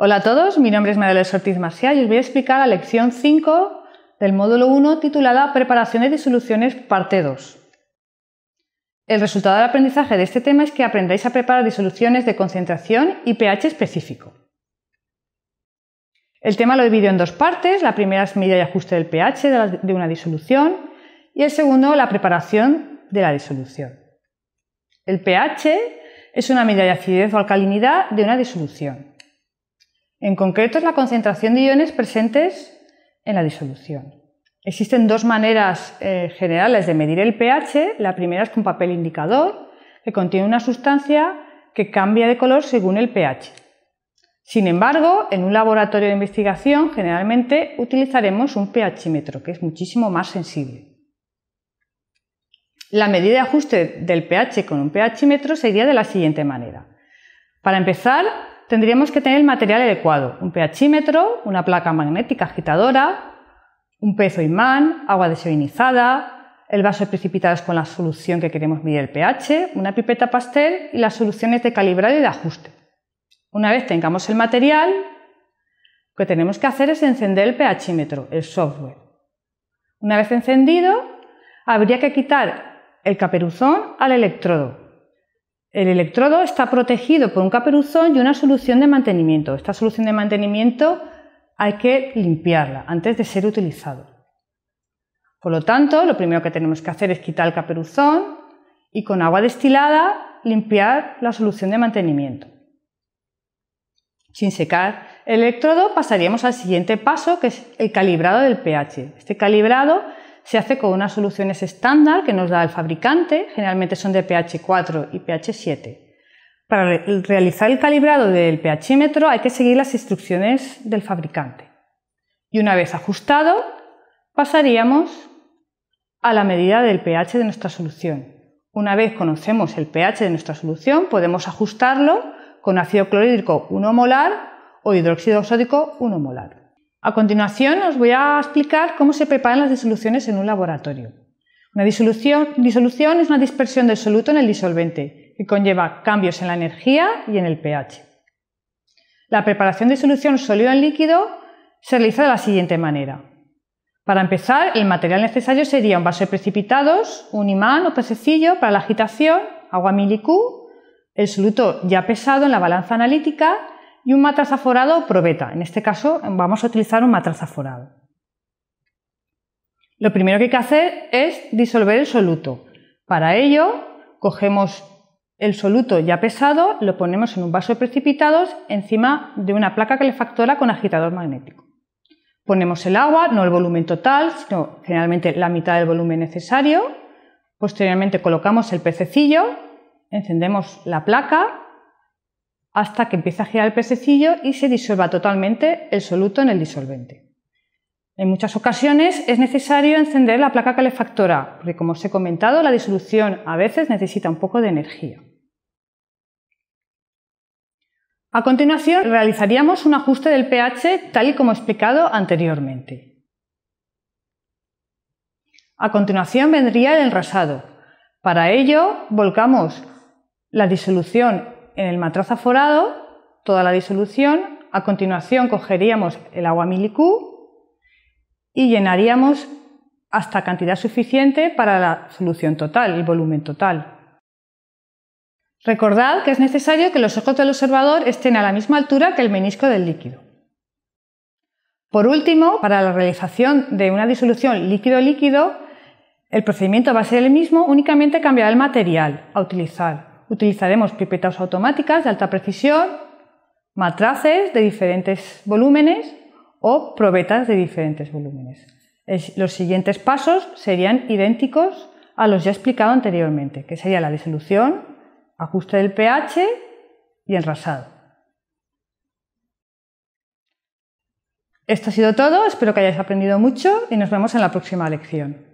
Hola a todos, mi nombre es del Sortiz Marcial y os voy a explicar la lección 5 del módulo 1 titulada preparación de soluciones parte 2. El resultado del aprendizaje de este tema es que aprendáis a preparar disoluciones de concentración y pH específico. El tema lo divido en dos partes, la primera es medida y ajuste del pH de una disolución y el segundo la preparación de la disolución. El pH es una medida de acidez o alcalinidad de una disolución. En concreto es la concentración de iones presentes en la disolución. Existen dos maneras eh, generales de medir el pH. La primera es con papel indicador, que contiene una sustancia que cambia de color según el pH. Sin embargo, en un laboratorio de investigación generalmente utilizaremos un pHímetro, que es muchísimo más sensible. La medida de ajuste del pH con un pHímetro sería de la siguiente manera. Para empezar, tendríamos que tener el material adecuado, un pHímetro, una placa magnética agitadora, un peso imán, agua desionizada, el vaso de precipitados con la solución que queremos medir el pH, una pipeta pastel y las soluciones de calibrado y de ajuste. Una vez tengamos el material, lo que tenemos que hacer es encender el pHímetro, el software. Una vez encendido, habría que quitar el caperuzón al electrodo el electrodo está protegido por un caperuzón y una solución de mantenimiento. Esta solución de mantenimiento hay que limpiarla antes de ser utilizado. Por lo tanto, lo primero que tenemos que hacer es quitar el caperuzón y con agua destilada limpiar la solución de mantenimiento. Sin secar el electrodo pasaríamos al siguiente paso, que es el calibrado del pH. Este calibrado se hace con unas soluciones estándar que nos da el fabricante, generalmente son de pH 4 y pH 7. Para realizar el calibrado del pHímetro hay que seguir las instrucciones del fabricante. Y una vez ajustado, pasaríamos a la medida del pH de nuestra solución. Una vez conocemos el pH de nuestra solución, podemos ajustarlo con ácido clorhídrico 1 molar o hidróxido sódico 1 molar. A continuación os voy a explicar cómo se preparan las disoluciones en un laboratorio. Una disolución, es una dispersión del soluto en el disolvente que conlleva cambios en la energía y en el pH. La preparación de solución sólido en líquido se realiza de la siguiente manera. Para empezar, el material necesario sería un vaso de precipitados, un imán o pececillo para la agitación, agua milicú, el soluto ya pesado en la balanza analítica y un matraz aforado probeta. En este caso vamos a utilizar un matraz aforado. Lo primero que hay que hacer es disolver el soluto. Para ello, cogemos el soluto ya pesado, lo ponemos en un vaso de precipitados encima de una placa calefactora con agitador magnético. Ponemos el agua, no el volumen total, sino generalmente la mitad del volumen necesario. Posteriormente colocamos el pececillo, encendemos la placa hasta que empiece a girar el pececillo y se disuelva totalmente el soluto en el disolvente. En muchas ocasiones es necesario encender la placa calefactora, porque como os he comentado, la disolución a veces necesita un poco de energía. A continuación, realizaríamos un ajuste del pH tal y como explicado anteriormente. A continuación vendría el enrasado. Para ello, volcamos la disolución en el matraz aforado toda la disolución. A continuación cogeríamos el agua milicú y llenaríamos hasta cantidad suficiente para la solución total, el volumen total. Recordad que es necesario que los ojos del observador estén a la misma altura que el menisco del líquido. Por último, para la realización de una disolución líquido-líquido, el procedimiento va a ser el mismo, únicamente cambiará el material a utilizar. Utilizaremos pipetas automáticas de alta precisión, matraces de diferentes volúmenes o probetas de diferentes volúmenes. Los siguientes pasos serían idénticos a los ya explicado anteriormente, que sería la disolución, ajuste del pH y enrasado. Esto ha sido todo, espero que hayáis aprendido mucho y nos vemos en la próxima lección.